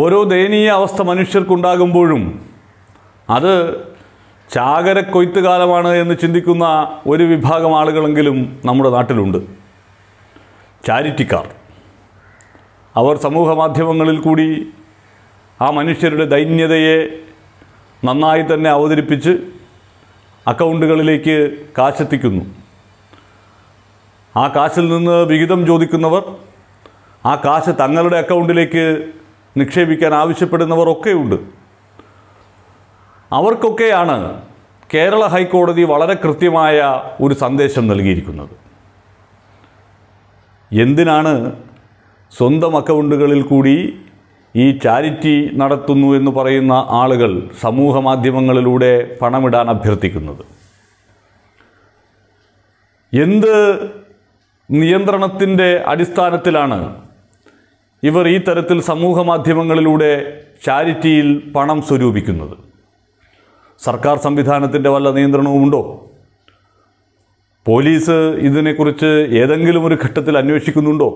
ഓരോ ദയനീയ അവസ്ഥ മനുഷ്യർക്കുണ്ടാകുമ്പോഴും അത് ചാകര കൊയ്ത്തുകാലമാണ് എന്ന് ചിന്തിക്കുന്ന ഒരു വിഭാഗം ആളുകളെങ്കിലും നമ്മുടെ നാട്ടിലുണ്ട് ചാരിറ്റിക്കാർ അവർ സമൂഹ മാധ്യമങ്ങളിൽ കൂടി ആ മനുഷ്യരുടെ ദൈന്യതയെ നന്നായി തന്നെ അവതരിപ്പിച്ച് അക്കൗണ്ടുകളിലേക്ക് കാശെത്തിക്കുന്നു ആ കാശിൽ നിന്ന് വിഹിതം ചോദിക്കുന്നവർ ആ കാശ് തങ്ങളുടെ അക്കൗണ്ടിലേക്ക് നിക്ഷേപിക്കാൻ ആവശ്യപ്പെടുന്നവർ ഒക്കെയുണ്ട് അവർക്കൊക്കെയാണ് കേരള ഹൈക്കോടതി വളരെ കൃത്യമായ ഒരു സന്ദേശം നൽകിയിരിക്കുന്നത് എന്തിനാണ് സ്വന്തം അക്കൗണ്ടുകളിൽ കൂടി ഈ ചാരിറ്റി നടത്തുന്നു എന്ന് പറയുന്ന ആളുകൾ സമൂഹ മാധ്യമങ്ങളിലൂടെ പണമിടാൻ അഭ്യർത്ഥിക്കുന്നത് എന്ത് നിയന്ത്രണത്തിൻ്റെ അടിസ്ഥാനത്തിലാണ് ഇവർ ഈ തരത്തിൽ സമൂഹ മാധ്യമങ്ങളിലൂടെ ചാരിറ്റിയിൽ പണം സ്വരൂപിക്കുന്നത് സർക്കാർ സംവിധാനത്തിൻ്റെ വല്ല നിയന്ത്രണവുമുണ്ടോ പോലീസ് ഇതിനെക്കുറിച്ച് ഏതെങ്കിലും ഒരു ഘട്ടത്തിൽ അന്വേഷിക്കുന്നുണ്ടോ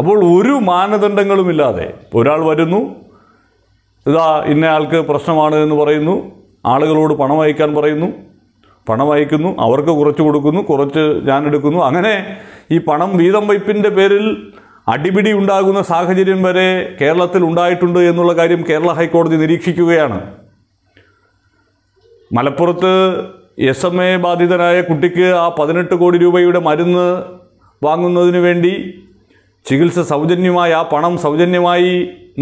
അപ്പോൾ ഒരു മാനദണ്ഡങ്ങളുമില്ലാതെ ഒരാൾ വരുന്നു ഇതാ ഇന്നയാൾക്ക് പ്രശ്നമാണ് എന്ന് പറയുന്നു ആളുകളോട് പണം അയക്കാൻ പറയുന്നു പണം അയക്കുന്നു അവർക്ക് കുറച്ച് കൊടുക്കുന്നു കുറച്ച് ഞാൻ എടുക്കുന്നു അങ്ങനെ ഈ പണം വീതം വയ്പ്പിൻ്റെ പേരിൽ അടിപിടി ഉണ്ടാകുന്ന സാഹചര്യം വരെ കേരളത്തിൽ ഉണ്ടായിട്ടുണ്ട് എന്നുള്ള കാര്യം കേരള ഹൈക്കോടതി നിരീക്ഷിക്കുകയാണ് മലപ്പുറത്ത് എസ് എം എ ബാധിതനായ കുട്ടിക്ക് ആ പതിനെട്ട് കോടി രൂപയുടെ മരുന്ന് വാങ്ങുന്നതിന് വേണ്ടി ചികിത്സ സൗജന്യമായി ആ പണം സൗജന്യമായി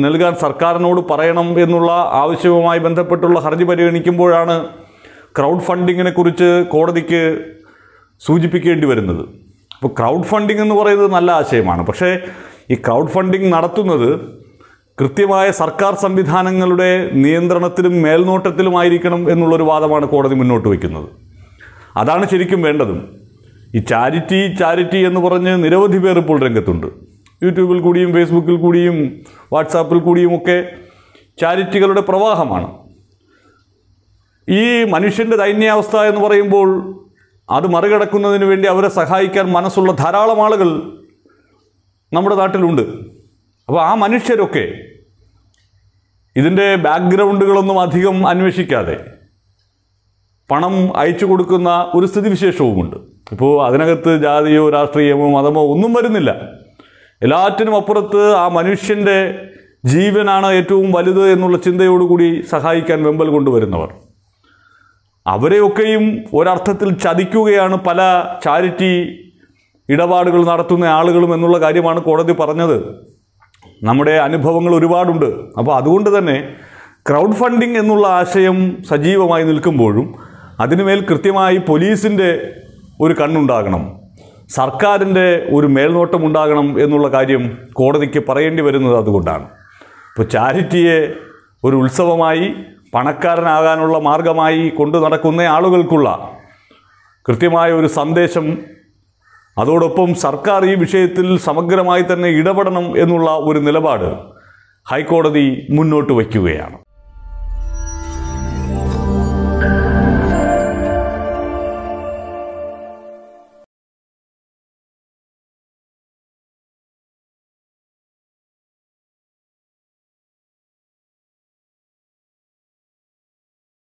നൽകാൻ സർക്കാരിനോട് പറയണം എന്നുള്ള ആവശ്യവുമായി ബന്ധപ്പെട്ടുള്ള ഹർജി പരിഗണിക്കുമ്പോഴാണ് ക്രൗഡ് ഫണ്ടിങ്ങിനെക്കുറിച്ച് കോടതിക്ക് സൂചിപ്പിക്കേണ്ടി വരുന്നത് അപ്പോൾ ക്രൗഡ് ഫണ്ടിങ് എന്ന് പറയുന്നത് നല്ല ആശയമാണ് പക്ഷേ ഈ ക്രൗഡ് ഫണ്ടിങ് നടത്തുന്നത് കൃത്യമായ സർക്കാർ സംവിധാനങ്ങളുടെ നിയന്ത്രണത്തിലും മേൽനോട്ടത്തിലുമായിരിക്കണം എന്നുള്ളൊരു വാദമാണ് കോടതി മുന്നോട്ട് വയ്ക്കുന്നത് അതാണ് ശരിക്കും വേണ്ടതും ഈ ചാരിറ്റി ചാരിറ്റി എന്ന് പറഞ്ഞ് നിരവധി പേർ ഇപ്പോൾ രംഗത്തുണ്ട് യൂട്യൂബിൽ കൂടിയും ഫേസ്ബുക്കിൽ കൂടിയും വാട്സാപ്പിൽ കൂടിയും ഒക്കെ ചാരിറ്റികളുടെ പ്രവാഹമാണ് ഈ മനുഷ്യൻ്റെ ദൈന്യാവസ്ഥ എന്ന് പറയുമ്പോൾ അത് മറികടക്കുന്നതിന് വേണ്ടി അവരെ സഹായിക്കാൻ മനസ്സുള്ള ധാരാളം ആളുകൾ നമ്മുടെ നാട്ടിലുണ്ട് അപ്പോൾ ആ മനുഷ്യരൊക്കെ ഇതിൻ്റെ ബാക്ക്ഗ്രൗണ്ടുകളൊന്നും അധികം അന്വേഷിക്കാതെ പണം അയച്ചു കൊടുക്കുന്ന ഒരു സ്ഥിതിവിശേഷവുമുണ്ട് ഇപ്പോൾ അതിനകത്ത് ജാതിയോ രാഷ്ട്രീയമോ മതമോ ഒന്നും വരുന്നില്ല എല്ലാറ്റിനും അപ്പുറത്ത് ആ മനുഷ്യൻ്റെ ജീവനാണ് ഏറ്റവും വലുത് എന്നുള്ള ചിന്തയോടുകൂടി സഹായിക്കാൻ വെമ്പൽ കൊണ്ടുവരുന്നവർ അവരെയൊക്കെയും ഒരർത്ഥത്തിൽ ചതിക്കുകയാണ് പല ചാരിറ്റി ഇടപാടുകൾ നടത്തുന്ന ആളുകളും എന്നുള്ള കാര്യമാണ് കോടതി പറഞ്ഞത് നമ്മുടെ അനുഭവങ്ങൾ ഒരുപാടുണ്ട് അപ്പോൾ അതുകൊണ്ട് തന്നെ ക്രൗഡ് ഫണ്ടിങ് എന്നുള്ള ആശയം സജീവമായി നിൽക്കുമ്പോഴും അതിനുമേൽ കൃത്യമായി പോലീസിൻ്റെ ഒരു കണ്ണുണ്ടാകണം സർക്കാരിൻ്റെ ഒരു മേൽനോട്ടം ഉണ്ടാകണം എന്നുള്ള കാര്യം കോടതിക്ക് പറയേണ്ടി വരുന്നത് അതുകൊണ്ടാണ് ഇപ്പോൾ ചാരിറ്റിയെ ഒരു ഉത്സവമായി പണക്കാരനാകാനുള്ള മാർഗമായി കൊണ്ടു നടക്കുന്ന ആളുകൾക്കുള്ള കൃത്യമായ ഒരു സന്ദേശം അതോടൊപ്പം സർക്കാർ ഈ വിഷയത്തിൽ സമഗ്രമായി തന്നെ ഇടപെടണം എന്നുള്ള ഒരു നിലപാട് ഹൈക്കോടതി മുന്നോട്ട് വയ്ക്കുകയാണ്